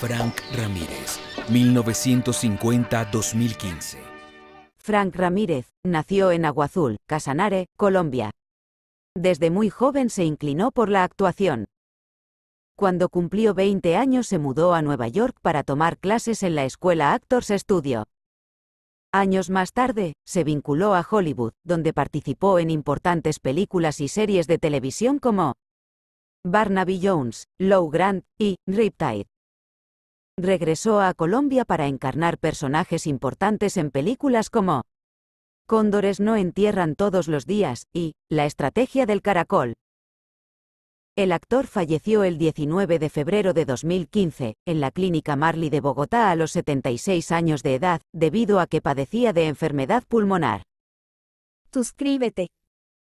Frank Ramírez, 1950-2015. Frank Ramírez nació en Aguazul, Casanare, Colombia. Desde muy joven se inclinó por la actuación. Cuando cumplió 20 años se mudó a Nueva York para tomar clases en la escuela Actors Studio. Años más tarde, se vinculó a Hollywood, donde participó en importantes películas y series de televisión como Barnaby Jones, Low Grant y Riptide regresó a Colombia para encarnar personajes importantes en películas como Cóndores no entierran todos los días y La estrategia del caracol. El actor falleció el 19 de febrero de 2015, en la clínica Marley de Bogotá a los 76 años de edad, debido a que padecía de enfermedad pulmonar. Suscríbete.